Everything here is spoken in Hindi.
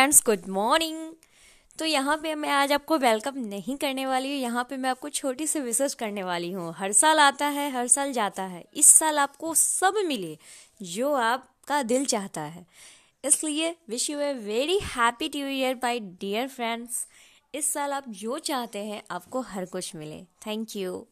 फ्रेंड्स गुड मॉर्निंग तो यहाँ पे मैं आज आपको वेलकम नहीं करने वाली हूँ यहाँ पे मैं आपको छोटी सी विशेष करने वाली हूँ हर साल आता है हर साल जाता है इस साल आपको सब मिले जो आपका दिल चाहता है इसलिए wish you a very happy new year bye dear friends इस साल आप जो चाहते हैं आपको हर कुछ मिले थैंक यू